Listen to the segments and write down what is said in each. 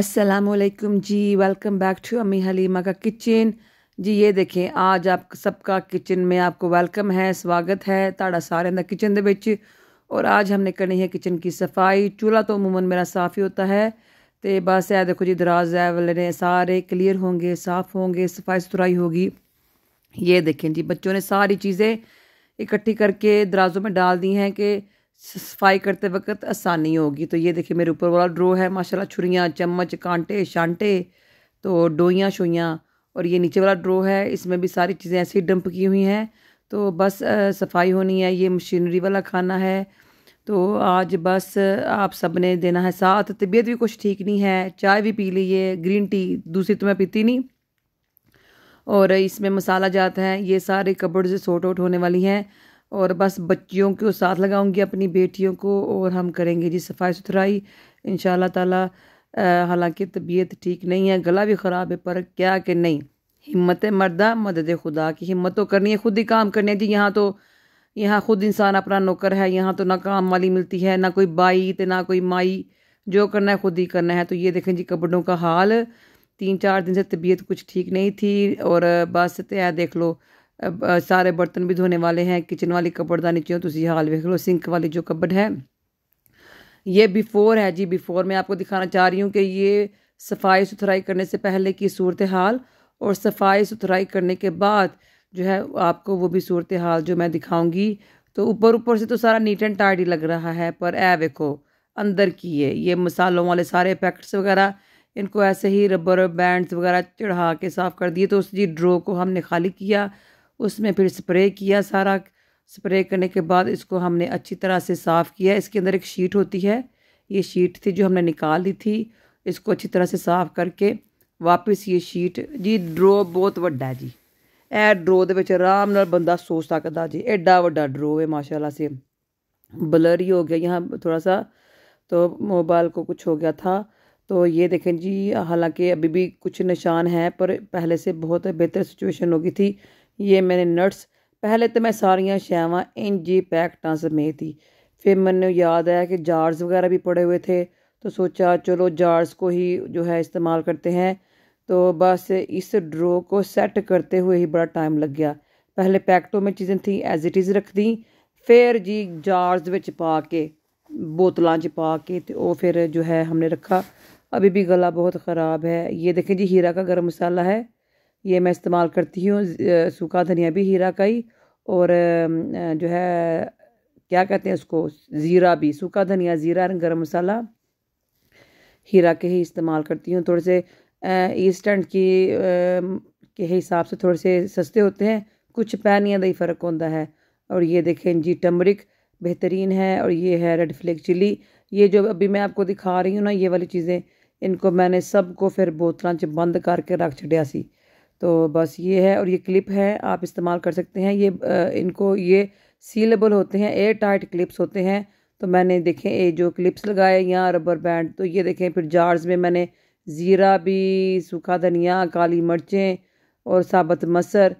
असलकम जी welcome back to अमी हलीमा का किचन जी ये देखें आज आप सबका किचन में आपको वेलकम है स्वागत है ताड़ा सारे का किचन के और आज हमने करनी है किचन की सफाई चूल्हा तो अमूमन मेरा साफ ही होता है तो बस है देखो जी दराज है वाले सारे क्लियर होंगे साफ होंगे सफाई सुथराई होगी ये देखें जी बच्चों ने सारी चीज़ें इकट्ठी करके दराजों में डाल दी हैं कि सफाई करते वक्त आसानी होगी तो ये देखिए मेरे ऊपर वाला ड्रो है माशाल्लाह छुरियाँ चम्मच कांटे शांटे तो डोइयाँ शोइयाँ और ये नीचे वाला ड्रो है इसमें भी सारी चीज़ें ऐसी डंप की हुई हैं तो बस आ, सफाई होनी है ये मशीनरी वाला खाना है तो आज बस आप सब ने देना है साथ तबीयत भी कुछ ठीक नहीं है चाय भी पी ली है ग्रीन टी दूसरी तो मैं पीती नहीं और इसमें मसाला जाता है ये सारे कपड़ से सॉर्ट आउट होने वाली हैं और बस बच्चियों को साथ लगाऊंगी अपनी बेटियों को और हम करेंगे जी सफाई सुथराई इन ताला हालांकि तबीयत ठीक नहीं है गला भी ख़राब है पर क्या कि नहीं हिम्मत मर्दा मदद खुदा की हिम्मत तो करनी है खुद ही काम करने जी यहाँ तो यहाँ खुद इंसान अपना नौकर है यहाँ तो ना काम वाली मिलती है ना कोई बाई तो ना कोई माई जो करना है खुद ही करना है तो ये देखें जी कपड़ों का हाल तीन चार दिन से तबीयत कुछ ठीक नहीं थी और बस तो देख लो सारे बर्तन भी धोने वाले हैं किचन वाली ਕਬੜਦਾਨੀ चाहिए तुम हाल वेख लो सिंक वाली जो कबड़ है ये बिफ़ोर है जी बिफ़ोर मैं आपको दिखाना चाह रही हूँ कि ये सफाई सुथराई करने से पहले की सूरत हाल और सफाई सुथराई करने के बाद जो है आपको वो भी सूरत हाल जो मैं दिखाऊंगी तो ऊपर ऊपर से तो सारा नीट एंड टाइडी लग रहा है पर ऐ वेखो अंदर की है ये मसालों वाले सारे पैकेट्स वगैरह इनको ऐसे ही रबर बैंड्स वगैरह चढ़ा के साफ़ कर दिए तो उस जी ड्रो को हमने खाली किया उसमें फिर स्प्रे किया सारा स्प्रे करने के बाद इसको हमने अच्छी तरह से साफ़ किया इसके अंदर एक शीट होती है ये शीट थी जो हमने निकाल दी थी इसको अच्छी तरह से साफ़ करके वापस ये शीट जी ड्रो बहुत व्डा है जी ए ड्रो आराम ਆਰਾਮ बंदा सो सकता जी ਜੀ ਐਡਾ ड्रो है ਹੈ से ਸੇ ही हो गया यहाँ थोड़ा सा तो मोबाइल को कुछ हो गया था तो ये देखें जी हालांकि अभी भी कुछ निशान है पर पहले से बहुत बेहतर सिचुएशन गई थी ये मैंने नट्स तो मैं सारिया ਸਾਰੀਆਂ इन जी पैकटा समेत ही फिर मैंने याद आया कि जार्स वगैरह भी पड़े हुए थे तो सोचा चलो जार्स को ही जो है इस्तेमाल करते हैं तो बस इस ड्रो को सेट करते हुए ही बड़ा टाइम लग गया पहले पैकेटों में चीज़ें थी एज इट इज़ रख दी फिर जी जार्स में पा के बोतलों च पा के तो वो फिर जो है हमने रखा अभी भी गला बहुत ख़राब है ये देखें जी हीरा का गर्म मसाला है ये मैं इस्तेमाल करती हूँ सूखा धनिया भी हीरा का ही और जो है क्या कहते हैं उसको ज़ीरा भी सूखा धनिया ज़ीरा गर्म मसाला हीरा के ही इस्तेमाल करती हूँ थोड़े से ईस्टेंट की के हिसाब से थोड़े से सस्ते होते हैं कुछ पैनिया का ही फ़र्क होता है और ये देखें जी टमरिक बेहतरीन है और ये है रेड फ्लेक चिली ये जो अभी मैं आपको दिखा रही हूँ ना ये वाली चीज़ें इनको मैंने सबको फिर बोतलों से बंद करके रख छड़िया सी तो बस ये है और ये क्लिप है आप इस्तेमाल कर सकते हैं ये इनको ये सीलेबल होते हैं एयर टाइट क्लिप्स होते हैं तो मैंने देखें ये जो क्लिप्स लगाए यहाँ रबर बैंड तो ये देखें फिर जार्स में मैंने ज़ीरा भी सूखा धनिया काली मिर्चें और साबत मसर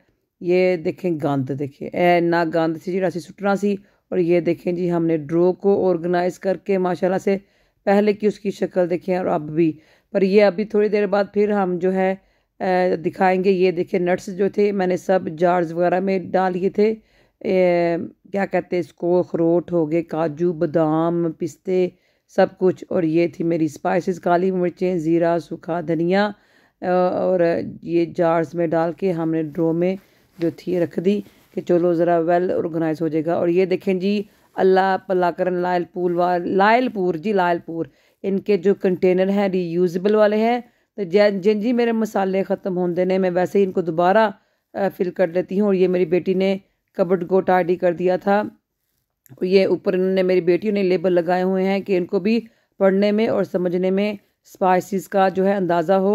ये देखें गंद देखें ए ना गंद सी जी सी सुटना सी और ये देखें जी हमने ड्रो को ऑर्गेनाइज़ करके माशाल्लाह से पहले की उसकी शक्ल देखें और अब भी पर ये अभी थोड़ी देर बाद फिर हम जो है दिखाएंगे ये देखिए नट्स जो थे मैंने सब जार्स वगैरह में डाल लिए थे ए, क्या कहते हैं इसको अखरोट हो गए काजू बादाम पिस्ते सब कुछ और ये थी मेरी स्पाइसेस काली मिर्चें ज़ीरा सूखा धनिया और ये जार्स में डाल के हमने ड्रो में जो थी रख दी कि चलो ज़रा वेल ऑर्गेनाइज हो जाएगा और ये देखें जी अल्लाह पलाकरन लायलपुर वा लायलपुर जी लायलपुर इनके जो कंटेनर हैं रीयूजबल वाले हैं तो जिन जी मेरे मसाले ख़त्म होते ने मैं वैसे ही इनको दोबारा फिल कर लेती हूँ और ये मेरी बेटी ने कबड को टाडी कर दिया था और ये ऊपर इन्होंने मेरी बेटियों ने लेबल लगाए हुए हैं कि इनको भी पढ़ने में और समझने में स्पाइसिस का जो है अंदाज़ा हो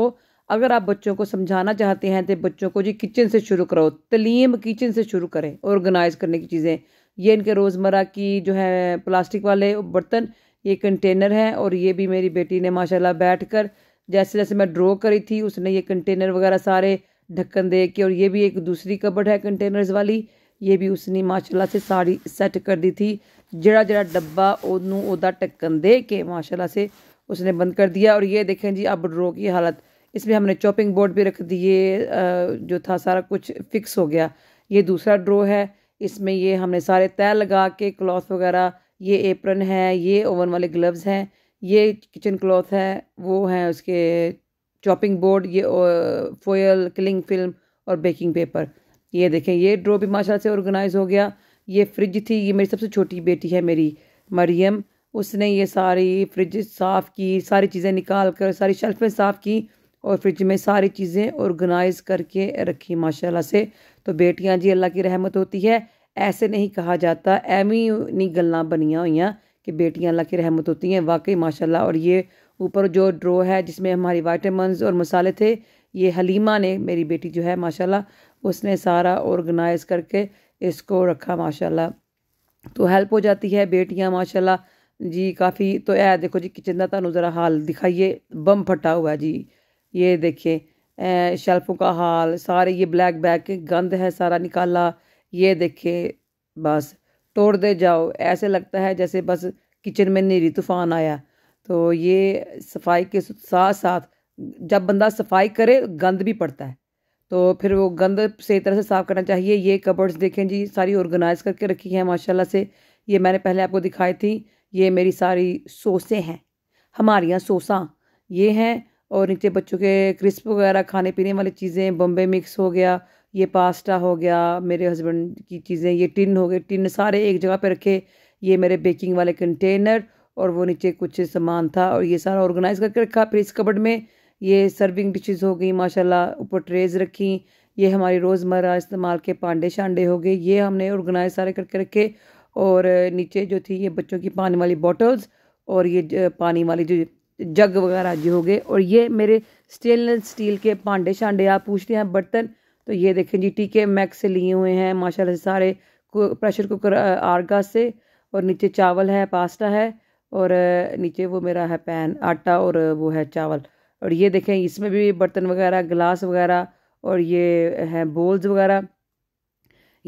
अगर आप बच्चों को समझाना चाहते हैं तो बच्चों को जी किचन से शुरू करो तलीम किचन से शुरू करें ऑर्गेनाइज करने की चीज़ें ये इनके रोज़मर्रा की जो है प्लास्टिक वाले बर्तन ये कंटेनर हैं और ये भी मेरी बेटी ने माशाल्लाह बैठकर जैसे जैसे मैं ड्रॉ करी थी उसने ये कंटेनर वगैरह सारे ढक्कन दे के और ये भी एक दूसरी कबड है कंटेनर्स वाली ये भी उसने माशाल्लाह से सारी सेट कर दी थी जड़ा जड़ा डब्बा ओनू ओदा ढक्कन दे के माशाल्लाह से उसने बंद कर दिया और ये देखें जी अब ड्रॉ की हालत इसमें हमने चॉपिंग बोर्ड भी रख दिए जो था सारा कुछ फिक्स हो गया ये दूसरा ड्रो है इसमें ये हमने सारे तय लगा के क्लॉथ वगैरह ये एप्रन है ये ओवन वाले ग्लव्स हैं ये किचन क्लॉथ है वो है उसके चॉपिंग बोर्ड ये फोयल किलिंग फिल्म और बेकिंग पेपर ये देखें ये ड्रॉ भी माशाल्लाह से ऑर्गेनाइज हो गया ये फ्रिज थी ये मेरी सबसे छोटी बेटी है मेरी मरियम उसने ये सारी फ्रिज साफ़ की सारी चीज़ें निकाल कर सारी शेल्फें साफ़ की और फ्रिज में सारी चीज़ें ऑर्गेनाइज करके रखी माशाल्लाह से तो बेटियां जी अल्लाह की रहमत होती है ऐसे नहीं कहा जाता एवं नहीं गल्ला बनिया हुई कि बेटियाँ अल्लाह की रहमत होती हैं वाकई माशाल्लाह और ये ऊपर जो ड्रो है जिसमें हमारी वाइटामस और मसाले थे ये हलीमा ने मेरी बेटी जो है माशाल्लाह उसने सारा ऑर्गेनाइज करके इसको रखा माशाल्लाह तो हेल्प हो जाती है बेटियाँ माशाल्लाह जी काफ़ी तो है देखो जी किचन का तुम ज़रा हाल दिखाइए बम फटा हुआ जी ये देखिए शेल्फों का हाल सारे ये ब्लैक बैग गंद है सारा निकाला ये देखिए बस तोड़ दे जाओ ऐसे लगता है जैसे बस किचन में नीरी तूफान आया तो ये सफाई के साथ साथ जब बंदा सफाई करे गंद भी पड़ता है तो फिर वो गंद सही तरह से साफ़ करना चाहिए ये कबर्ड्स देखें जी सारी ऑर्गेनाइज़ करके रखी हैं माशाल्लाह से ये मैंने पहले आपको दिखाई थी ये मेरी सारी सोसें हैं हमारे यहाँ सोसा ये हैं और नीचे बच्चों के क्रिस्प वगैरह खाने पीने वाली चीज़ें बम्बे मिक्स हो गया ये पास्ता हो गया मेरे हस्बैंड की चीज़ें ये टिन हो गए टिन सारे एक जगह पे रखे ये मेरे बेकिंग वाले कंटेनर और वो नीचे कुछ सामान था और ये सारा ऑर्गेनाइज करके रखा फिर इस कबड में ये सर्विंग डिशेस हो गई माशाल्लाह ऊपर ट्रेज रखी ये हमारी रोज़मर्रा इस्तेमाल के पांडे शांडे हो गए ये हमने ऑर्गेनाइज सारे करके रखे और नीचे जो थी ये बच्चों की पानी वाली बॉटल्स और ये पानी वाली जो जग वगैरह जो हो गए और ये मेरे स्टेनलेस स्टील के पांडे शांडे आप पूछते हैं बर्तन तो ये देखें जी टीके मैक मैक्स से लिए हुए हैं माशाल्लाह से सारे प्रेशर कुकर आरगा से और नीचे चावल है पास्ता है और नीचे वो मेरा है पैन आटा और वो है चावल और ये देखें इसमें भी बर्तन वगैरह गिलास वगैरह और ये है बोल्स वगैरह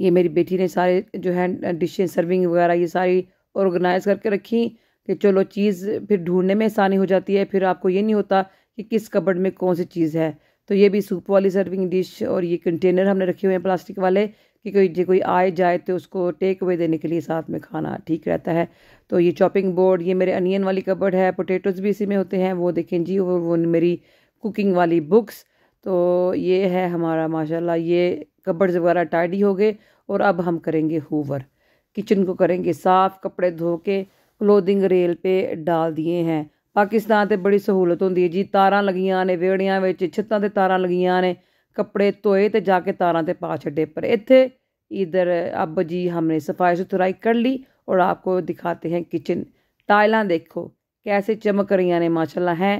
ये मेरी बेटी ने सारे जो है डिशें सर्विंग वगैरह ये सारी ऑर्गेनाइज करके रखी कि चलो चीज़ फिर ढूंढने में आसानी हो जाती है फिर आपको ये नहीं होता कि किस कबड़ में कौन सी चीज़ है तो ये भी सूप वाली सर्विंग डिश और ये कंटेनर हमने रखे हुए हैं प्लास्टिक वाले कि कोई जो कोई आए जाए तो उसको टेक अवे देने के लिए साथ में खाना ठीक रहता है तो ये चॉपिंग बोर्ड ये मेरे अनियन वाली कबर्ड है पोटेटोज भी इसी में होते हैं वो देखें जी वो, वो मेरी कुकिंग वाली बुक्स तो ये है हमारा माशाल्लाह ये कबर्ड वगैरह टाइडी हो गए और अब हम करेंगे होवर किचन को करेंगे साफ़ कपड़े धो के क्लोदिंग रेल पे डाल दिए हैं पाकिस्तान ਤੇ बड़ी सहूलत ਹੁੰਦੀ ਹੈ ਜੀ ਤਾਰਾਂ ਲਗੀਆਂ ਨੇ ਵਿਹੜਿਆਂ ਵਿੱਚ तारा लगिया ने कपड़े धोए तो जाके तारा ਜਾ ਕੇ ਤਾਰਾਂ पर ਇੱਥੇ इधर अब जी हमने सफाई सुथराई कर ली और आपको दिखाते हैं किचन टाइलां देखो कैसे चमक रही ने माशाला हैं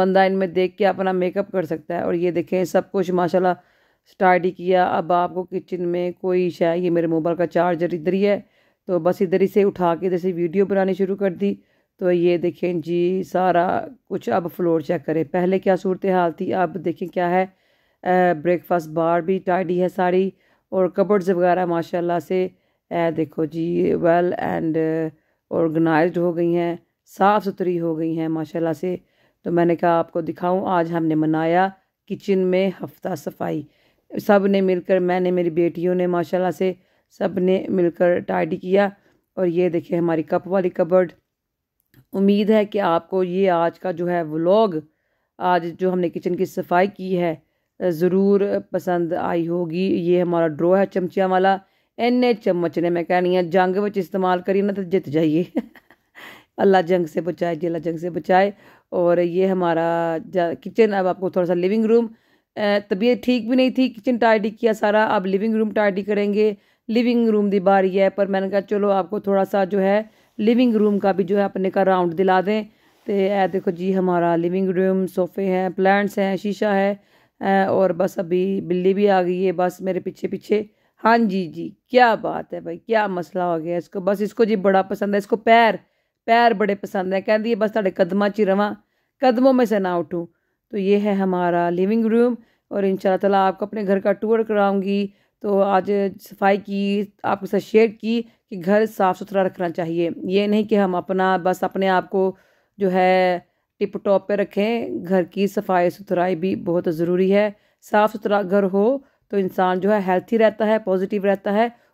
बंदा इनमें देख के अपना मेकअप कर सकता है और ये देखें सब कुछ माशाला स्टार्ट ही किया अब आपको किचन में कोई शायद ये मेरे मोबाइल का चार्जर इधर ही है तो बस इधर ही से उठा के इधर से वीडियो बनानी शुरू कर दी तो ये देखें जी सारा कुछ अब फ्लोर चेक करें पहले क्या सूरत हाल थी अब देखें क्या है ब्रेकफास्ट बार भी टाइडी है सारी और कबर्ड्स वगैरह माशाल्लाह से ए, देखो जी वेल एंड ऑर्गेनाइज्ड हो गई हैं साफ़ सुथरी हो गई हैं माशाल्लाह से तो मैंने कहा आपको दिखाऊं आज हमने मनाया किचन में हफ्ता सफाई सब ने मिलकर मैंने मेरी बेटियों ने माशाल्लाह से सब ने मिलकर टाइडी किया और ये देखें हमारी कप वाली कबर्ड उम्मीद है कि आपको ये आज का जो है व्लॉग आज जो हमने किचन की सफाई की है ज़रूर पसंद आई होगी ये हमारा ड्रो है चमचियाँ वाला इन्ने चम्मच ने मैं कहनी है जंग बच इस्तेमाल करिए ना तो जित जाइए अल्लाह जंग से बचाए जी अल्लाह जंग से बचाए और ये हमारा किचन अब आपको थोड़ा सा लिविंग रूम तबीयत ठीक भी नहीं थी किचन टाइडी किया सारा अब लिविंग रूम टाइडी करेंगे लिविंग रूम दी बारी है पर मैंने कहा चलो आपको थोड़ा सा जो है लिविंग रूम का भी जो है अपने का राउंड दिला दें तो ऐ देखो जी हमारा लिविंग रूम सोफ़े हैं प्लांट्स हैं शीशा है और बस अभी बिल्ली भी आ गई है बस मेरे पीछे पीछे हाँ जी जी क्या बात है भाई क्या मसला हो गया इसको बस इसको जी बड़ा पसंद है इसको पैर पैर बड़े पसंद है कहती है बस थोड़े कदमा च रवा कदमों में से ना उठूँ तो ये है हमारा लिविंग रूम और इन ताला आपको अपने घर का टूर कराऊंगी तो आज सफाई की आपके साथ शेयर की कि घर साफ़ सुथरा रखना चाहिए ये नहीं कि हम अपना बस अपने आप को जो है टिप टॉप पे रखें घर की सफाई सुथराई भी बहुत ज़रूरी है साफ़ सुथरा घर हो तो इंसान जो है हेल्थी रहता है पॉजिटिव रहता है